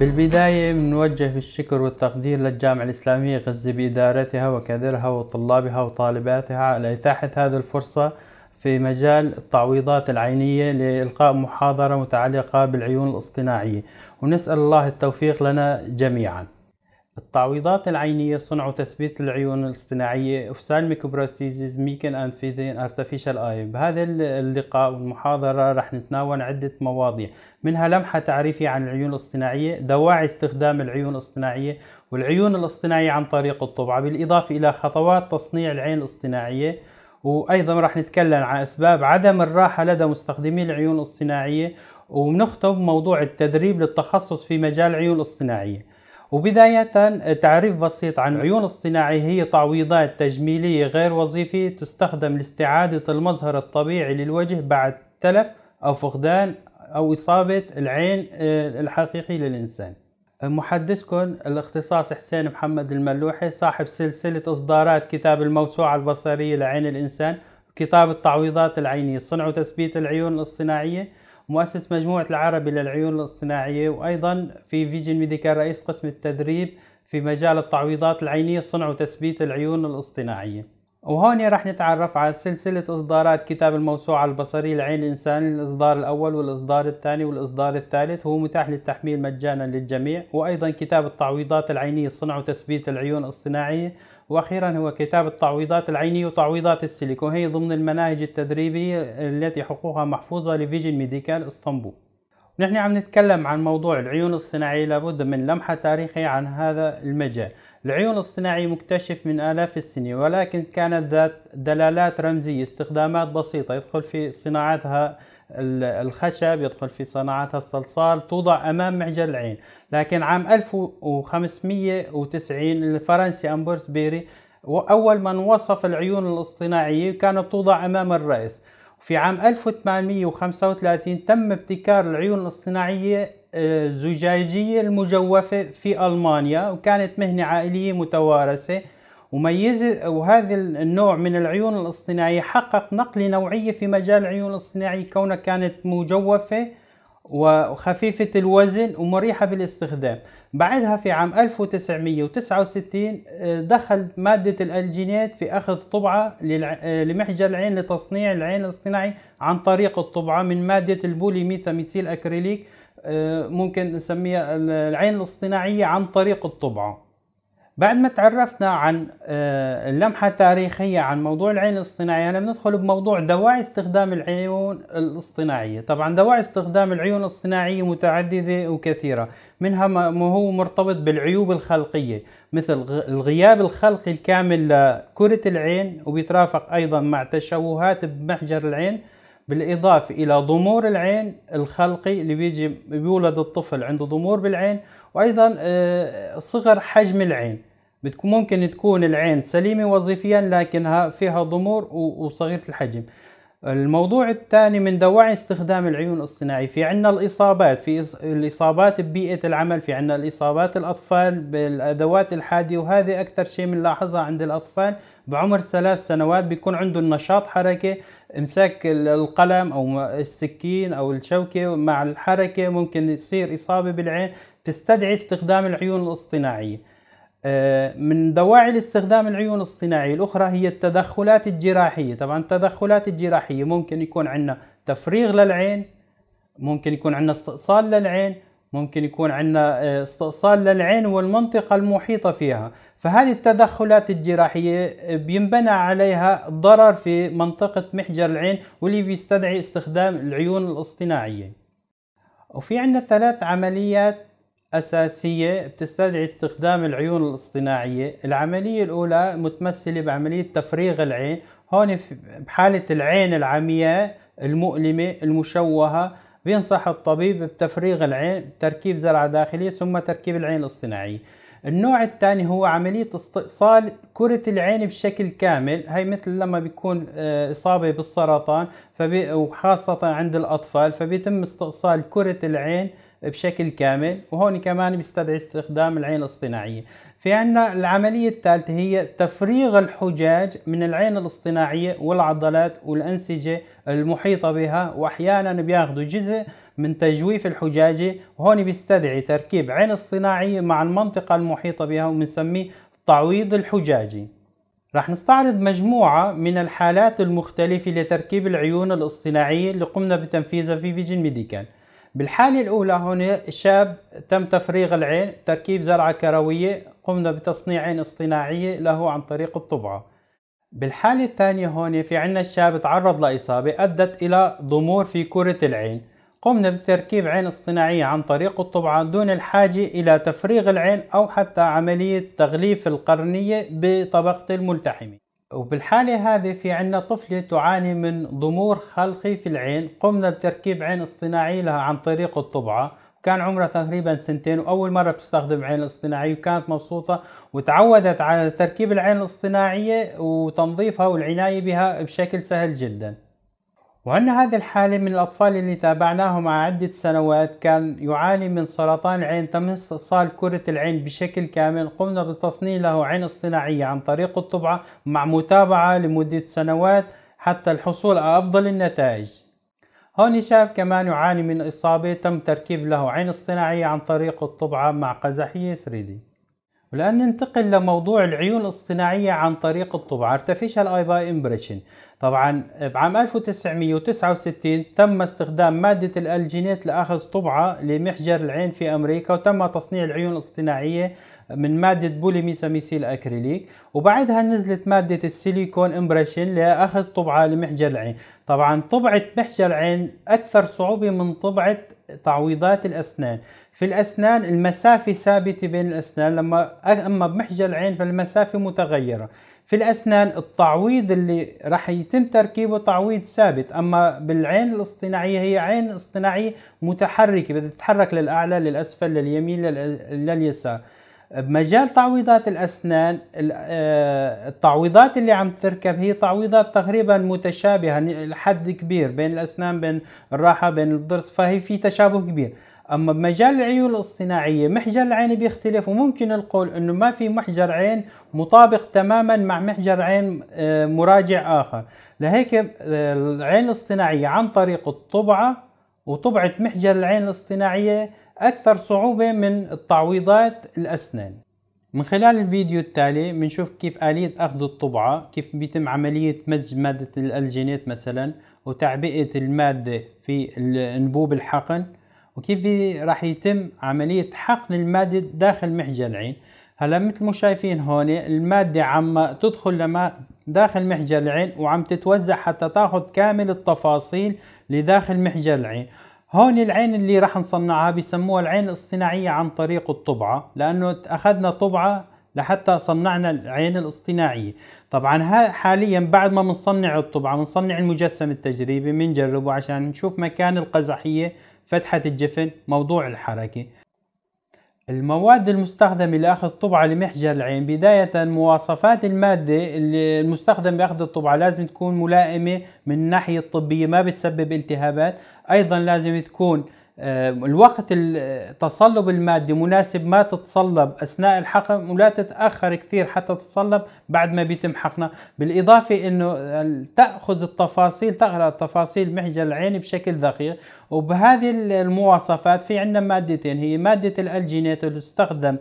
بالبداية بنوجه الشكر والتقدير للجامعة الإسلامية غزة بإدارتها وكادرها وطلابها وطالباتها على إتاحة هذه الفرصة في مجال التعويضات العينية لإلقاء محاضرة متعلقة بالعيون الاصطناعية ونسأل الله التوفيق لنا جميعاً التعويضات العينية صنع وتثبيت العيون الاصطناعية أفسالميك بروثيزيز ميكن أند فيدين أرتفيشال آي بهذا اللقاء والمحاضرة رح نتناول عدة مواضيع منها لمحة تعريفية عن العيون الاصطناعية دواعي استخدام العيون الاصطناعية والعيون الاصطناعية عن طريق الطبعة بالإضافة إلى خطوات تصنيع العين الاصطناعية وأيضا رح نتكلم عن أسباب عدم الراحة لدى مستخدمي العيون الاصطناعية وبنختم موضوع التدريب للتخصص في مجال العيون الاصطناعية وبداية تعريف بسيط عن عيون اصطناعي هي تعويضات تجميلية غير وظيفية تستخدم لاستعادة المظهر الطبيعي للوجه بعد تلف أو فقدان أو إصابة العين آه، الحقيقي للإنسان محدثكم الاختصاص حسين محمد الملوحي صاحب سلسلة إصدارات كتاب الموسوعة البصرية لعين الإنسان كتاب التعويضات العينية صنع وتثبيت العيون الاصطناعية مؤسس مجموعة العربي للعيون الاصطناعية وأيضا في فيجن ميديكال رئيس قسم التدريب في مجال التعويضات العينية صنع وتثبيت العيون الاصطناعية وهون رح نتعرف على سلسلة إصدارات كتاب الموسوعة البصرية لعين الإنسان الإصدار الأول والإصدار الثاني والإصدار الثالث هو متاح للتحميل مجانا للجميع وأيضا كتاب التعويضات العينية صنع وتثبيت العيون الاصطناعية واخيرا هو كتاب التعويضات العينية وتعويضات السلك وهي ضمن المناهج التدريبية التي حقوقها محفوظة لفيجن ميديكال اسطنبول نحن عم نتكلم عن موضوع العيون الصناعية لابد من لمحة تاريخية عن هذا المجال العيون الصناعي مكتشف من آلاف السنين ولكن كانت ذات دلالات رمزية استخدامات بسيطة يدخل في صناعتها الخشب يدخل في صناعتها الصلصال توضع أمام معجر العين لكن عام 1590 الفرنسي أمبرس بيري أول من وصف العيون الاصطناعية كانت توضع أمام الرأس في عام 1835 تم ابتكار العيون الاصطناعية الزجاجية آه، المجوفة في ألمانيا وكانت مهنة عائلية متوارثة وميز وهذا النوع من العيون الاصطناعية حقق نقلة نوعية في مجال العيون الاصطناعية كونها كانت مجوفة وخفيفة الوزن ومريحة بالاستخدام بعدها في عام 1969 آه، دخل مادة الألجينات في أخذ طبعة آه، لمحجر العين لتصنيع العين الاصطناعي عن طريق الطبعة من مادة البولي ميثيل أكريليك آه، ممكن نسميها العين الاصطناعية عن طريق الطبعة بعد ما تعرفنا عن آه، اللمحة التاريخية عن موضوع العين الاصطناعية أنا بندخل بموضوع دواعي استخدام العيون الاصطناعية طبعا دواعي استخدام العيون الاصطناعية متعددة وكثيرة منها ما هو مرتبط بالعيوب الخلقية مثل الغياب الخلقي الكامل لكرة العين وبيترافق أيضا مع تشوهات بمحجر العين بالإضافة إلى ضمور العين الخلقي اللي بيجي بيولد الطفل عنده ضمور بالعين وأيضا آه، صغر حجم العين بتكون ممكن تكون العين سليمة وظيفيا لكنها فيها ضمور وصغيرة الحجم الموضوع الثاني من دواعي استخدام العيون الاصطناعي في عنا الإصابات في الإصابات ببيئة العمل في عنا الإصابات الأطفال بالأدوات الحادية وهذه أكثر شيء بنلاحظها عند الأطفال بعمر ثلاث سنوات بيكون عنده نشاط حركة امساك القلم أو السكين أو الشوكة مع الحركة ممكن يصير إصابة بالعين تستدعي استخدام العيون الاصطناعية آه، من دواعي لاستخدام العيون الصناعية الأخرى هي التدخلات الجراحية طبعا التدخلات الجراحية ممكن يكون عندنا تفريغ للعين ممكن يكون عندنا استئصال للعين ممكن يكون عندنا آه، استئصال للعين والمنطقة المحيطة فيها فهذه التدخلات الجراحية آه، بينبنى عليها ضرر في منطقة محجر العين واللي بيستدعي استخدام العيون الاصطناعية وفي عندنا ثلاث عمليات أساسية بتستدعي استخدام العيون الاصطناعية العملية الأولى متمثلة بعملية تفريغ العين هون بحالة العين العمياء المؤلمة المشوهة بينصح الطبيب بتفريغ العين تركيب زرعة داخلية ثم تركيب العين الاصطناعية النوع الثاني هو عملية استئصال كرة العين بشكل كامل هي مثل لما بيكون آه، إصابة بالسرطان وخاصة عند الأطفال فبيتم استئصال كرة العين بشكل كامل وهون كمان بيستدعي استخدام العين الاصطناعية في عنا العملية الثالثة هي تفريغ الحجاج من العين الاصطناعية والعضلات والأنسجة المحيطة بها وأحيانا بياخذوا جزء من تجويف الحجاجة وهون بيستدعي تركيب عين اصطناعية مع المنطقة المحيطة بها وبنسميه التعويض الحجاجي رح نستعرض مجموعة من الحالات المختلفة لتركيب العيون الاصطناعية اللي قمنا بتنفيذها في فيجن ميديكال بالحالة الأولى هنا شاب تم تفريغ العين تركيب زرعة كروية قمنا بتصنيع عين اصطناعية له عن طريق الطبعة بالحالة الثانية هون في عنا الشاب تعرض لإصابة أدت إلى ضمور في كرة العين قمنا بتركيب عين اصطناعية عن طريق الطبعة دون الحاجة إلى تفريغ العين أو حتى عملية تغليف القرنية بطبقة الملتحمة وبالحالة هذه في عنا طفلة تعاني من ضمور خلقي في العين قمنا بتركيب عين اصطناعي لها عن طريق الطبعة كان عمرها تقريبا سنتين واول مره بتستخدم عين الاصطناعيه وكانت مبسوطه وتعودت على تركيب العين الاصطناعيه وتنظيفها والعنايه بها بشكل سهل جدا وأن هذه الحالة من الأطفال اللي تابعناه مع عدة سنوات كان يعاني من سرطان العين تم استئصال كرة العين بشكل كامل قمنا بتصنيع له عين اصطناعية عن طريق الطبعة مع متابعة لمدة سنوات حتى الحصول على أفضل النتائج هون شاب كمان يعاني من إصابة تم تركيب له عين اصطناعية عن طريق الطبعة مع قزحية 3D والآن ننتقل لموضوع العيون الاصطناعية عن طريق الطبع Artificial Eye by Impression طبعا بعام 1969 تم استخدام مادة الألجينات لأخذ طبعة لمحجر العين في أمريكا وتم تصنيع العيون الاصطناعية من مادة بوليميساميسيل أكريليك وبعدها نزلت مادة السيليكون إمبريشن لأخذ طبعة لمحجر العين طبعا طبعة محجر العين أكثر صعوبة من طبعة تعويضات الأسنان في الأسنان المسافة ثابتة بين الأسنان لما أما بمحجر العين فالمسافة متغيرة في الأسنان التعويض اللي راح يتم تركيبه تعويض ثابت أما بالعين الاصطناعية هي عين اصطناعية متحركة بدها تتحرك للأعلى للأسفل لليمين لليسار بمجال تعويضات الأسنان آه، التعويضات اللي عم تركب هي تعويضات تقريبا متشابهة يعني لحد كبير بين الأسنان بين الراحة بين الضرس فهي في تشابه كبير اما بمجال العيون الاصطناعيه محجر العين بيختلف وممكن القول انه ما في محجر عين مطابق تماما مع محجر عين آه، مراجع اخر لهيك آه، العين الاصطناعيه عن طريق الطبعه وطبعه محجر العين الاصطناعيه أكثر صعوبة من التعويضات الأسنان من خلال الفيديو التالي بنشوف كيف آلية أخذ الطبعة كيف بيتم عملية مزج مادة الألجينات مثلا وتعبئة المادة في أنبوب الحقن وكيف راح يتم عملية حقن المادة داخل محجر العين هلا مثل ما شايفين هون المادة عم تدخل لما داخل محجر العين وعم تتوزع حتى تاخذ كامل التفاصيل لداخل محجر العين هون العين اللي راح نصنعها بسموها العين الاصطناعية عن طريق الطبعة لأنه أخذنا طبعة لحتى صنعنا العين الاصطناعية طبعا حاليا بعد ما بنصنع الطبعة بنصنع المجسم التجريبي بنجربه عشان نشوف مكان القزحية فتحة الجفن موضوع الحركة المواد المستخدمة لأخذ طبعة لمحجر العين بداية مواصفات المادة اللي المستخدم بأخذ الطبعة لازم تكون ملائمة من الناحية الطبية ما بتسبب التهابات أيضا لازم تكون آه، الوقت التصلب المادي مناسب ما تتصلب اثناء الحقن ولا تتاخر كثير حتى تتصلب بعد ما بيتم حقنها بالاضافه انه آه، تاخذ التفاصيل تقرا تفاصيل محجر العين بشكل دقيق وبهذه المواصفات في عندنا مادتين هي ماده الالجينات اللي تستخدم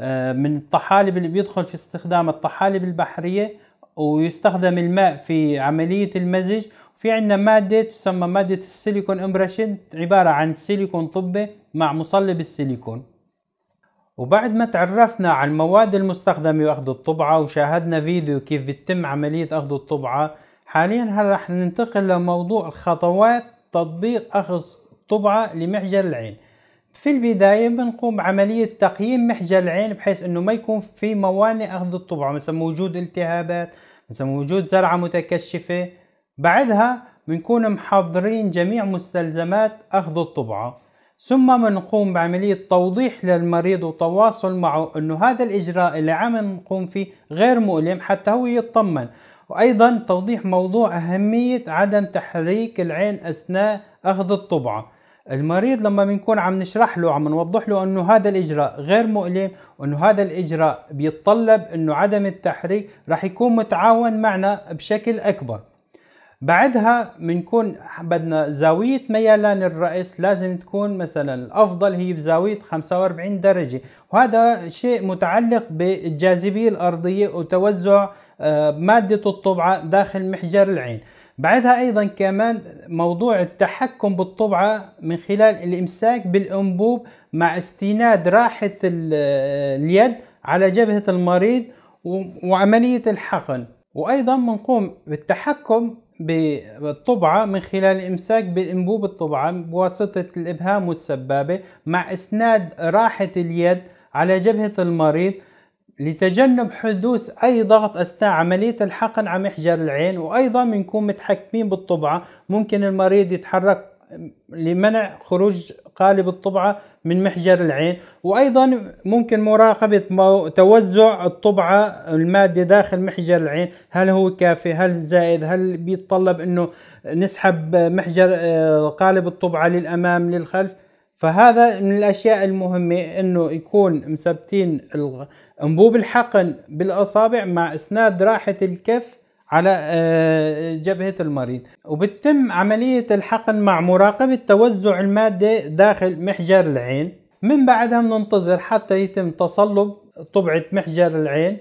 آه، من الطحالب اللي بيدخل في استخدام الطحالب البحريه ويستخدم الماء في عمليه المزج في عندنا مادة تسمى مادة السيليكون امبريشن عبارة عن سيليكون طبة مع مصلب السيليكون وبعد ما تعرفنا على المواد المستخدمة واخذ الطبعة وشاهدنا فيديو كيف بتتم عملية اخذ الطبعة حاليا هلا رح ننتقل لموضوع خطوات تطبيق اخذ طبعة لمحجر العين في البداية بنقوم بعملية تقييم محجر العين بحيث انه ما يكون في موانع اخذ الطبعة مثلا وجود التهابات مثلا وجود زرعة متكشفة بعدها بنكون محضرين جميع مستلزمات أخذ الطبعة ثم بنقوم بعملية توضيح للمريض وتواصل معه أنه هذا الإجراء اللي عم نقوم فيه غير مؤلم حتى هو يطمن وأيضا توضيح موضوع أهمية عدم تحريك العين أثناء أخذ الطبعة المريض لما بنكون عم نشرح له عم نوضح له انه هذا الاجراء غير مؤلم وانه هذا الاجراء بيتطلب انه عدم التحريك راح يكون متعاون معنا بشكل اكبر بعدها بنكون بدنا زاوية ميلان الرأس لازم تكون مثلا الأفضل هي بزاوية 45 درجة وهذا شيء متعلق بالجاذبية الأرضية وتوزع آه، مادة الطبعة داخل محجر العين بعدها أيضا كمان موضوع التحكم بالطبعة من خلال الإمساك بالأنبوب مع استناد راحة آه، اليد على جبهة المريض وعملية الحقن وأيضا بنقوم بالتحكم بالطبعة من خلال الإمساك بأنبوب الطبعة بواسطة الإبهام والسبابة مع إسناد راحة اليد على جبهة المريض لتجنب حدوث أي ضغط أثناء عملية الحقن على محجر العين وأيضا بنكون متحكمين بالطبعة ممكن المريض يتحرك لمنع خروج قالب الطبعة من محجر العين وأيضا ممكن مراقبة توزع الطبعة المادة داخل محجر العين هل هو كافي هل زائد هل بيتطلب أنه نسحب محجر آه، قالب الطبعة للأمام للخلف فهذا من الأشياء المهمة أنه يكون مثبتين أنبوب الحقن بالأصابع مع إسناد راحة الكف على آه، جبهة المريض وبتم عملية الحقن مع مراقبة توزع المادة داخل محجر العين من بعدها بننتظر حتى يتم تصلب طبعة محجر العين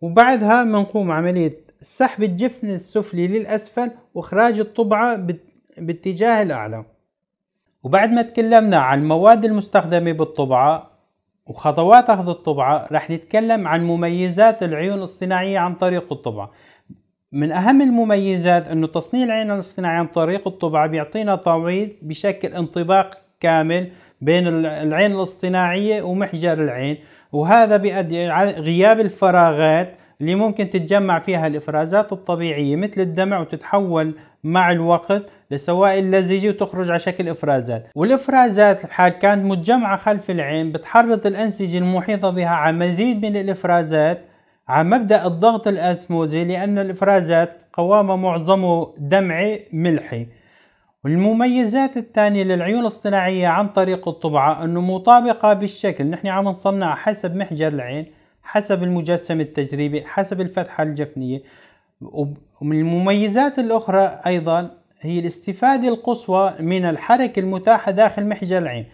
وبعدها بنقوم عملية سحب الجفن السفلي للأسفل وإخراج الطبعة باتجاه الأعلى وبعد ما تكلمنا عن المواد المستخدمة بالطبعة وخطوات أخذ الطبعة رح نتكلم عن مميزات العيون الصناعية عن طريق الطبعة من أهم المميزات أنه تصنيع العين الاصطناعي عن طريق الطباعة بيعطينا تعويض بشكل انطباق كامل بين العين الاصطناعية ومحجر العين وهذا بيؤدي غياب الفراغات اللي ممكن تتجمع فيها الإفرازات الطبيعية مثل الدمع وتتحول مع الوقت لسوائل لزجة وتخرج على شكل إفرازات والإفرازات حال كانت متجمعة خلف العين بتحرض الأنسجة المحيطة بها على مزيد من الإفرازات على مبدأ الضغط الأسموزي لأن الإفرازات قوامه معظمه دمعي ملحي والمميزات الثانية للعيون الاصطناعية عن طريق الطبعة أنه مطابقة بالشكل نحن عم نصنعها حسب محجر العين حسب المجسم التجريبي حسب الفتحة الجفنية ومن المميزات الأخرى أيضا هي الاستفادة القصوى من الحركة المتاحة داخل محجر العين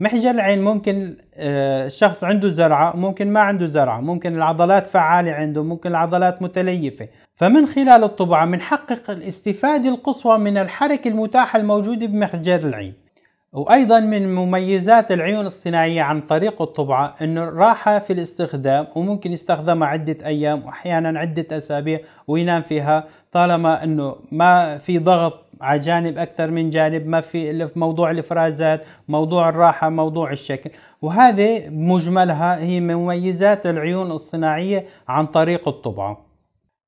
محجر العين ممكن الشخص آه، عنده زرعة ممكن ما عنده زرعة ممكن العضلات فعالة عنده ممكن العضلات متليفة فمن خلال الطبعة بنحقق الاستفادة القصوى من الحركة المتاحة الموجودة بمحجر العين وأيضا من مميزات العيون الصناعية عن طريق الطبعة أنه راحة في الاستخدام وممكن يستخدمها عدة أيام وأحيانا عدة أسابيع وينام فيها طالما أنه ما في ضغط على جانب اكثر من جانب ما في موضوع الافرازات موضوع الراحه موضوع الشكل وهذه مجملها هي مميزات العيون الصناعيه عن طريق الطبعه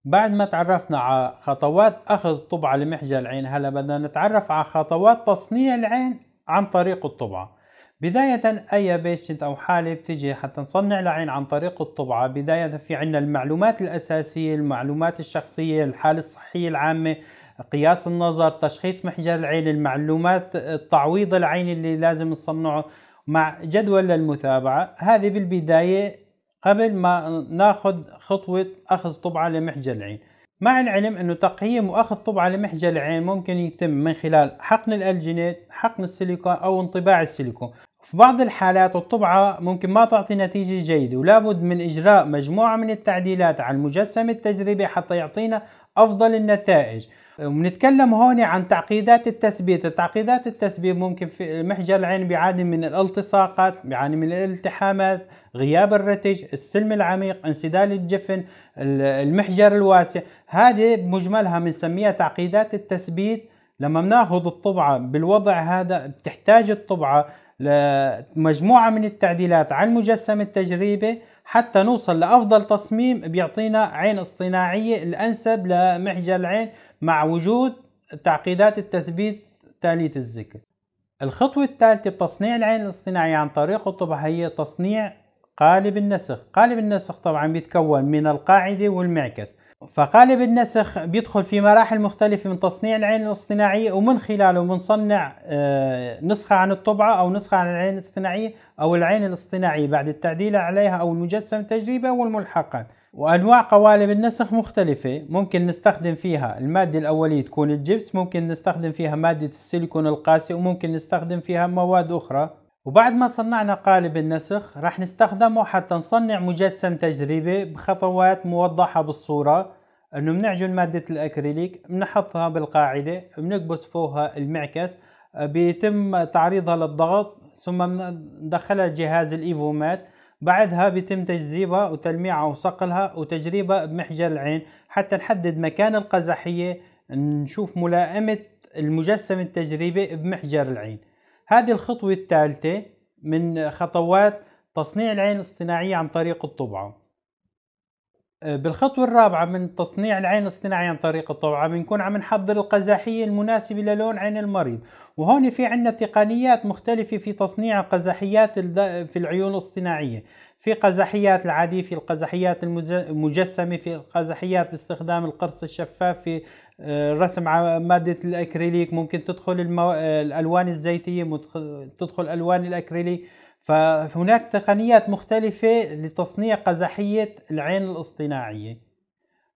بعد ما تعرفنا على خطوات اخذ الطبعه لمحجى العين هلا بدنا نتعرف على خطوات تصنيع العين عن طريق الطبعه بداية أي بيشنت أو حالة بتجي حتى نصنع العين عن طريق الطبعة بداية في عنا المعلومات الأساسية المعلومات الشخصية الحالة الصحية العامة قياس النظر تشخيص محجر العين المعلومات التعويض العين اللي لازم نصنعه مع جدول للمتابعة هذه بالبداية قبل ما ناخذ خطوة أخذ طبعة لمحجر العين مع العلم أنه تقييم وأخذ طبعة لمحجر العين ممكن يتم من خلال حقن الألجينات حقن السيليكون أو انطباع السيليكون في بعض الحالات الطبعة ممكن ما تعطي نتيجة جيدة ولابد من إجراء مجموعة من التعديلات على المجسم التجريبي حتى يعطينا أفضل النتائج وبنتكلم هون عن تعقيدات التثبيت تعقيدات التثبيت ممكن في المحجر العين بيعاني من الالتصاقات بيعاني من الالتحامات غياب الرتج السلم العميق انسدال الجفن المحجر الواسع هذه بمجملها بنسميها تعقيدات التثبيت لما بناخذ الطبعه بالوضع هذا بتحتاج الطبعه لمجموعه من التعديلات على المجسم التجريبي حتى نوصل لافضل تصميم بيعطينا عين اصطناعيه الانسب لمعجل العين مع وجود تعقيدات التثبيت تاليه الذكر الخطوة الثالثة بتصنيع العين الاصطناعية عن طريق الطبع هي تصنيع قالب النسخ قالب النسخ طبعا بيتكون من القاعدة والمعكس فقالب النسخ بيدخل في مراحل مختلفة من تصنيع العين الاصطناعية ومن خلاله بنصنع آه، نسخة عن الطبعة أو نسخة عن العين الاصطناعية أو العين الاصطناعية بعد التعديل عليها أو المجسم تجريبا والملحقات وأنواع قوالب النسخ مختلفة ممكن نستخدم فيها المادة الأولية تكون الجبس ممكن نستخدم فيها مادة السيليكون القاسي وممكن نستخدم فيها مواد أخرى وبعد ما صنعنا قالب النسخ راح نستخدمه حتى نصنع مجسم تجريبي بخطوات موضحة بالصورة انه بنعجن مادة الاكريليك بنحطها بالقاعدة بنكبس فوقها المعكس بيتم تعريضها للضغط ثم ندخلها جهاز الايفومات بعدها بيتم تجذيبها وتلميعها وصقلها وتجريبها بمحجر العين حتى نحدد مكان القزحية نشوف ملائمة المجسم التجريبي بمحجر العين هذه الخطوة الثالثة من خطوات تصنيع العين الاصطناعية عن طريق الطبعة أه، بالخطوة الرابعة من تصنيع العين الاصطناعية عن طريق الطبعة بنكون عم نحضر القزحية المناسبة للون عين المريض وهون في عنا تقنيات مختلفة في تصنيع قزحيات في العيون الاصطناعية في قزحيات العادية في القزحيات المجسمة في القزحيات باستخدام القرص الشفاف في الرسم مادة الأكريليك ممكن تدخل المو... الألوان الزيتية تدخل ألوان الأكريليك فهناك تقنيات مختلفة لتصنيع قزحية العين الاصطناعية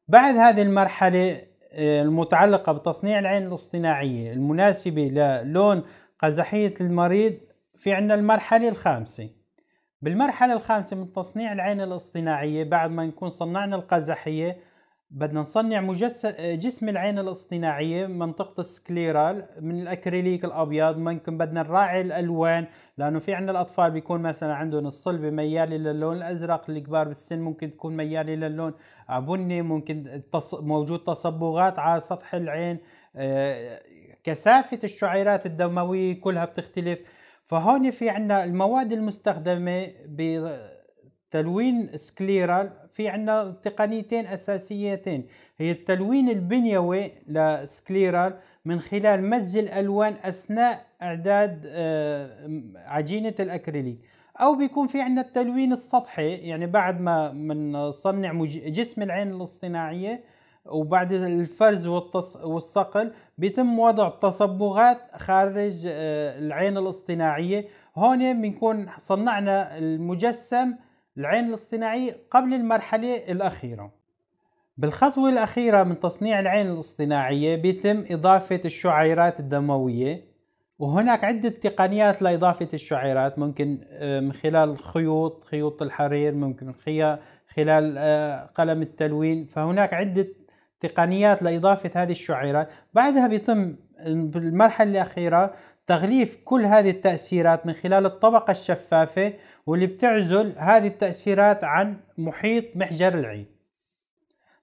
بعد هذه المرحلة آه، المتعلقة بتصنيع العين الاصطناعية المناسبة للون قزحية المريض في عندنا المرحلة الخامسة بالمرحلة الخامسة من تصنيع العين الاصطناعية بعد ما نكون صنعنا القزحية بدنا نصنع مجسد جسم العين الاصطناعيه منطقه السكليرال من الاكريليك الابيض ممكن بدنا نراعي الالوان لانه في عندنا الاطفال بيكون مثلا عندهم الصلبه مياله للون الازرق الكبار بالسن ممكن تكون مياله للون بني ممكن موجود تصبغات على سطح العين آه، كثافه الشعيرات الدمويه كلها بتختلف فهون في عندنا المواد المستخدمه ب تلوين سكليرال في عندنا تقنيتين اساسيتين هي التلوين البنيوي لسكليرال من خلال مزج الالوان اثناء اعداد آه، عجينه الاكريليك او بيكون في عندنا التلوين السطحي يعني بعد ما بنصنع جسم العين الاصطناعيه وبعد الفرز والصقل بيتم وضع تصبغات خارج آه، العين الاصطناعيه هون بنكون صنعنا المجسم العين الاصطناعي قبل المرحلة الأخيرة بالخطوة الأخيرة من تصنيع العين الاصطناعية بيتم إضافة الشعيرات الدموية وهناك عدة تقنيات لإضافة الشعيرات ممكن آه، من خلال خيوط خيوط الحرير ممكن من خلال آه، قلم التلوين فهناك عدة تقنيات لإضافة هذه الشعيرات بعدها بيتم آه، بالمرحلة الأخيرة تغليف كل هذه التأثيرات من خلال الطبقة الشفافة واللي بتعزل هذه التأثيرات عن محيط محجر العين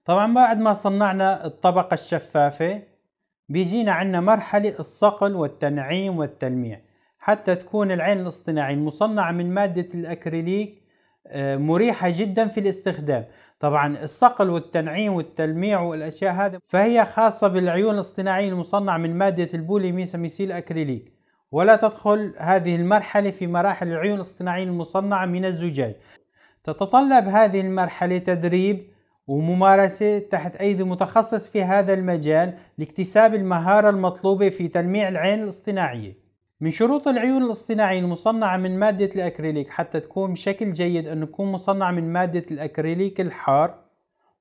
طبعا بعد ما صنعنا الطبقة الشفافة بيجينا عندنا مرحلة الصقل والتنعيم والتلميع حتى تكون العين الاصطناعي المصنعة من مادة الأكريليك آه، مريحة جدا في الاستخدام طبعا الصقل والتنعيم والتلميع والأشياء هذا فهي خاصة بالعيون الاصطناعيه المصنع من مادة البوليميساميسيل أكريليك ولا تدخل هذه المرحلة في مراحل العيون الاصطناعية المصنعة من الزجاج تتطلب هذه المرحلة تدريب وممارسة تحت أيدي متخصص في هذا المجال لاكتساب المهارة المطلوبة في تلميع العين الاصطناعية من شروط العيون الاصطناعي المصنعة من مادة الأكريليك حتى تكون بشكل جيد أن تكون مصنعة من مادة الأكريليك الحار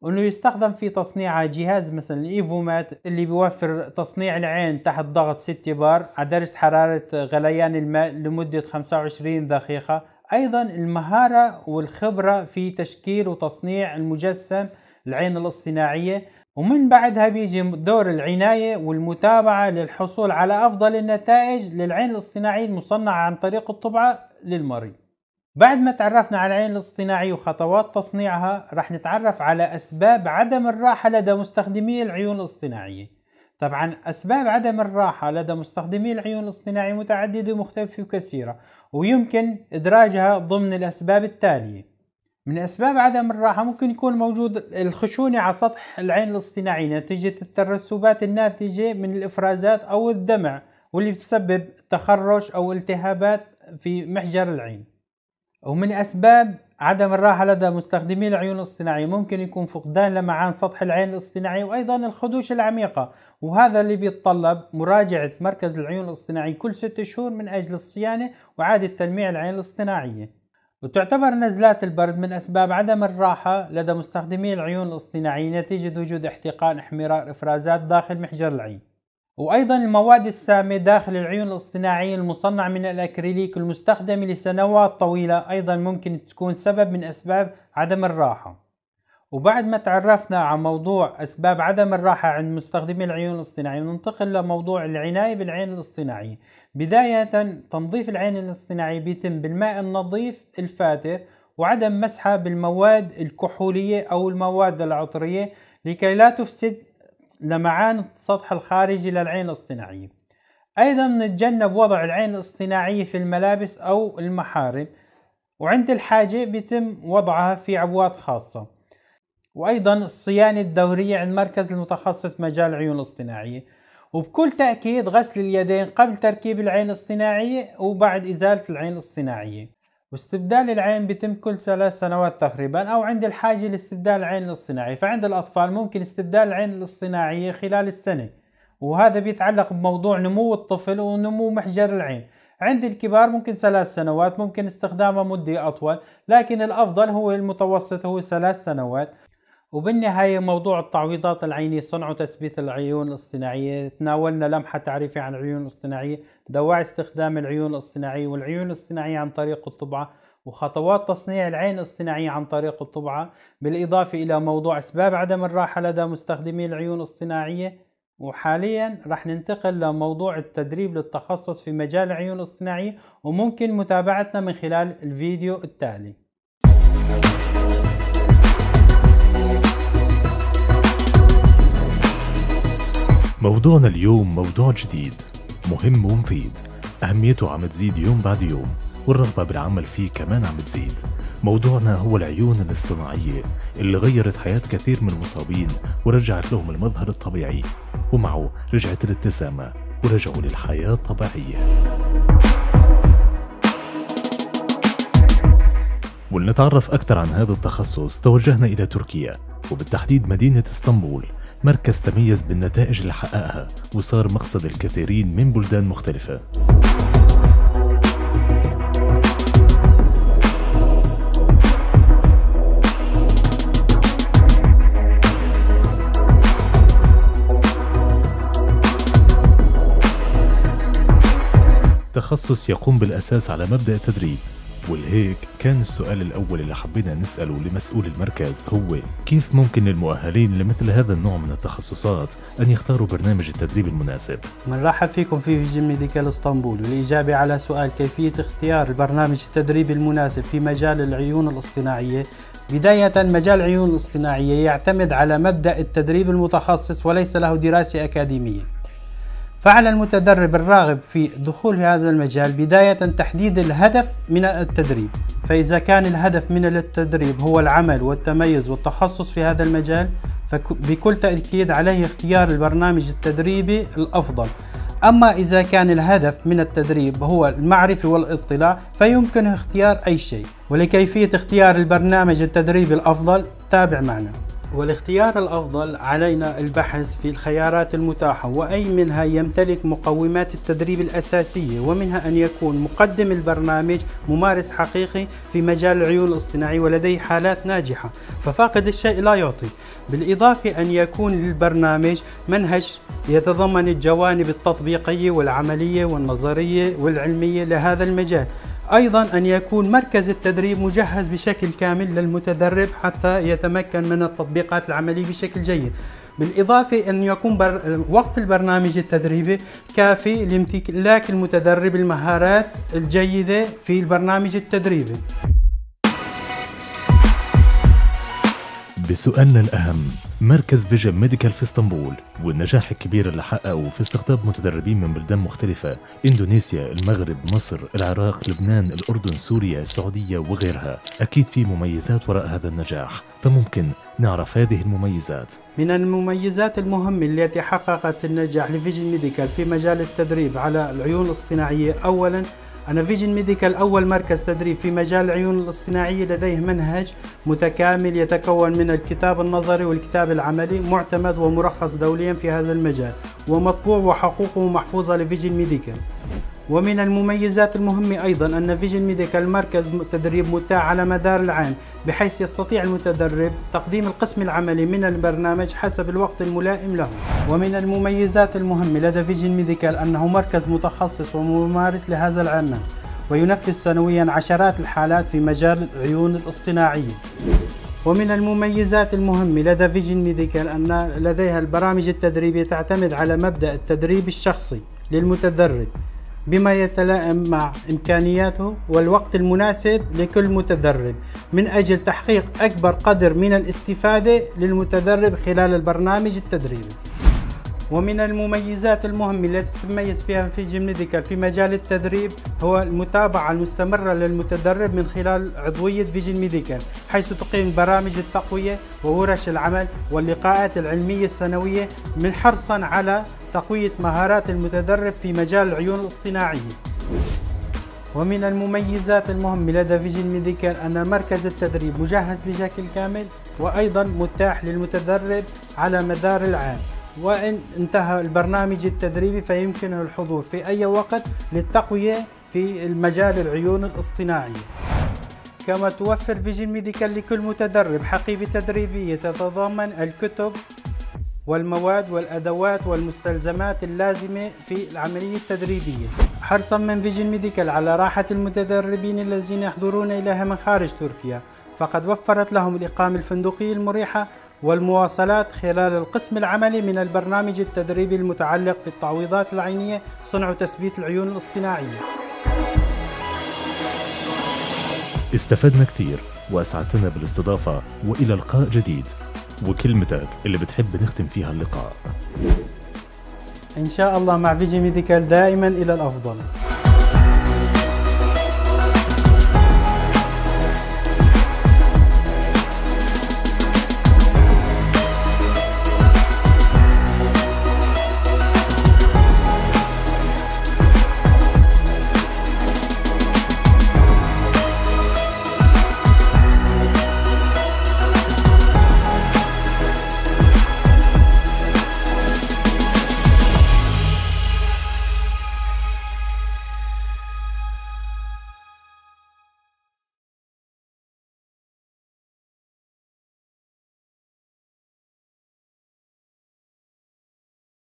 وأنه يستخدم في تصنيعها جهاز مثلا الإيفومات اللي بيوفر تصنيع العين تحت ضغط 6 بار على درجة حرارة غليان الماء لمدة 25 دقيقة أيضا المهارة والخبرة في تشكيل وتصنيع المجسم العين الاصطناعية ومن بعدها بيجي دور العناية والمتابعة للحصول على أفضل النتائج للعين الاصطناعية المصنعة عن طريق الطبعة للمريض بعد ما تعرفنا على العين الاصطناعية وخطوات تصنيعها رح نتعرف على أسباب عدم الراحة لدى مستخدمي العيون الاصطناعية طبعا أسباب عدم الراحة لدى مستخدمي العيون الاصطناعية متعددة ومختلفة وكثيرة ويمكن إدراجها ضمن الأسباب التالية من أسباب عدم الراحة ممكن يكون موجود الخشونة على سطح العين الاصطناعي نتيجة الترسبات الناتجة من الإفرازات أو الدمع واللي بتسبب تخرج أو التهابات في محجر العين ومن أسباب عدم الراحة لدى مستخدمي العيون الاصطناعية ممكن يكون فقدان لمعان سطح العين الاصطناعي وأيضا الخدوش العميقة وهذا اللي بيتطلب مراجعة مركز العيون الاصطناعي كل ستة شهور من أجل الصيانة وإعادة تلميع العين الاصطناعية وتعتبر نزلات البرد من أسباب عدم الراحة لدى مستخدمي العيون الاصطناعية نتيجة وجود احتقان احمرار إفرازات داخل محجر العين وأيضا المواد السامة داخل العيون الاصطناعية المصنعة من الأكريليك المستخدمة لسنوات طويلة أيضا ممكن تكون سبب من أسباب عدم الراحة وبعد ما تعرفنا على موضوع أسباب عدم الراحة عند مستخدمي العيون الاصطناعية ننتقل لموضوع العناية بالعين الاصطناعية بداية تنظيف العين الاصطناعية بيتم بالماء النظيف الفاتر وعدم مسحها بالمواد الكحولية أو المواد العطرية لكي لا تفسد لمعان السطح الخارجي للعين الاصطناعية أيضا نتجنب وضع العين الاصطناعية في الملابس أو المحارم وعند الحاجة بيتم وضعها في عبوات خاصة وأيضا الصيانة الدورية عند مركز المتخصص مجال العيون الاصطناعية وبكل تأكيد غسل اليدين قبل تركيب العين الاصطناعية وبعد إزالة العين الاصطناعية واستبدال العين بيتم كل ثلاث سنوات تقريبا او عند الحاجه لاستبدال العين الاصطناعي فعند الاطفال ممكن استبدال العين الاصطناعيه خلال السنه وهذا بيتعلق بموضوع نمو الطفل ونمو محجر العين عند الكبار ممكن ثلاث سنوات ممكن استخدامها مدة أطول لكن الأفضل هو المتوسط هو ثلاث سنوات وبالنهاية موضوع التعويضات العينية صنع وتثبيت العيون الاصطناعية تناولنا لمحة تعريفية عن العيون الاصطناعية دواعي استخدام العيون الاصطناعية والعيون الاصطناعية عن طريق الطبعة وخطوات تصنيع العين الاصطناعية عن طريق الطبعة بالإضافة إلى موضوع أسباب عدم الراحة لدى مستخدمي العيون الاصطناعية وحاليا رح ننتقل لموضوع التدريب للتخصص في مجال العيون الاصطناعية وممكن متابعتنا من خلال الفيديو التالي موضوعنا اليوم موضوع جديد مهم ومفيد أهميته عم تزيد يوم بعد يوم والرغبة بالعمل فيه كمان عم تزيد موضوعنا هو العيون الاصطناعية اللي غيرت حياة كثير من المصابين ورجعت لهم المظهر الطبيعي ومعه رجعت الابتسامة ورجعوا للحياة الطبيعية ولنتعرف أكثر عن هذا التخصص توجهنا إلى تركيا وبالتحديد مدينة اسطنبول مركز تميز بالنتائج اللي حققها وصار مقصد الكثيرين من بلدان مختلفة تخصص يقوم بالأساس على مبدأ التدريب ولهيك كان السؤال الأول اللي حبينا نسأله لمسؤول المركز هو كيف ممكن للمؤهلين لمثل هذا النوع من التخصصات أن يختاروا برنامج التدريب المناسب؟ بنرحب فيكم في فيجن ميديكال اسطنبول والإجابة على سؤال كيفية اختيار البرنامج التدريبي المناسب في مجال العيون الاصطناعية بداية مجال العيون الاصطناعية يعتمد على مبدأ التدريب المتخصص وليس له دراسة أكاديمية فعلى المتدرب الراغب في دخول في هذا المجال بداية تحديد الهدف من التدريب فإذا كان الهدف من التدريب هو العمل والتميز والتخصص في هذا المجال فبكل تأكيد عليه اختيار البرنامج التدريبي الأفضل أما إذا كان الهدف من التدريب هو المعرفة والاطلاع فيمكنه اختيار أي شيء ولكيفية اختيار البرنامج التدريبي الأفضل تابع معنا والاختيار الأفضل علينا البحث في الخيارات المتاحة وأي منها يمتلك مقومات التدريب الأساسية ومنها أن يكون مقدم البرنامج ممارس حقيقي في مجال العيون الاصطناعي ولديه حالات ناجحة ففاقد الشيء لا يعطي بالإضافة أن يكون للبرنامج منهج يتضمن الجوانب التطبيقية والعملية والنظرية والعلمية لهذا المجال أيضا أن يكون مركز التدريب مجهز بشكل كامل للمتدرب حتى يتمكن من التطبيقات العملية بشكل جيد بالإضافة أن يكون بر... وقت البرنامج التدريبي كافي لامتلاك المتدرب المهارات الجيدة في البرنامج التدريبي بسؤالنا الأهم مركز فيجن ميديكال في اسطنبول والنجاح الكبير اللي حققه في استقطاب متدربين من بلدان مختلفة اندونيسيا، المغرب، مصر، العراق، لبنان، الاردن، سوريا، السعودية وغيرها، اكيد في مميزات وراء هذا النجاح، فممكن نعرف هذه المميزات. من المميزات المهمة التي حققت النجاح لفيجن ميديكال في مجال التدريب على العيون الاصطناعية أولاً أنا فيجن ميديكال أول مركز تدريب في مجال العيون الاصطناعية لديه منهج متكامل يتكون من الكتاب النظري والكتاب العملي معتمد ومرخص دوليا في هذا المجال ومطبوع وحقوقه محفوظة لفيجن ميديكال ومن المميزات المهمة أيضا أن فيجن ميديكال مركز تدريب متاح على مدار العام بحيث يستطيع المتدرب تقديم القسم العملي من البرنامج حسب الوقت الملائم له ومن المميزات المهمة لدى فيجن ميديكال أنه مركز متخصص وممارس لهذا العمل وينفذ سنويا عشرات الحالات في مجال العيون الاصطناعية ومن المميزات المهمة لدى فيجن ميديكال أن لديها البرامج التدريبية تعتمد على مبدأ التدريب الشخصي للمتدرب بما يتلائم مع إمكانياته والوقت المناسب لكل متدرب من أجل تحقيق أكبر قدر من الاستفادة للمتدرب خلال البرنامج التدريبي ومن المميزات المهمة التي تتميز فيها في جيمنيديكال في مجال التدريب هو المتابعة المستمرة للمتدرب من خلال عضوية فيجن ميديكال حيث تقيم برامج التقوية وورش العمل واللقاءات العلمية السنوية من حرصا على تقوية مهارات المتدرب في مجال العيون الاصطناعية ومن المميزات المهمة لدى فيجن ميديكال أن مركز التدريب مجهز بشكل كامل وأيضا متاح للمتدرب على مدار العام وإن انتهى البرنامج التدريبي فيمكنه الحضور في أي وقت للتقوية في المجال العيون الاصطناعية كما توفر فيجن ميديكال لكل متدرب حقيبة تدريبية تتضمن الكتب والمواد والأدوات والمستلزمات اللازمة في العملية التدريبية حرصا من فيجن ميديكال على راحة المتدربين الذين يحضرون إليها من خارج تركيا فقد وفرت لهم الإقامة الفندقية المريحة والمواصلات خلال القسم العملي من البرنامج التدريبي المتعلق في التعويضات العينية صنع وتثبيت العيون الاصطناعية استفدنا كثير وأسعدتنا بالاستضافة وإلى لقاء جديد وكلمتك اللي بتحب نختم فيها اللقاء إن شاء الله مع فيجي ميديكال دائما إلى الأفضل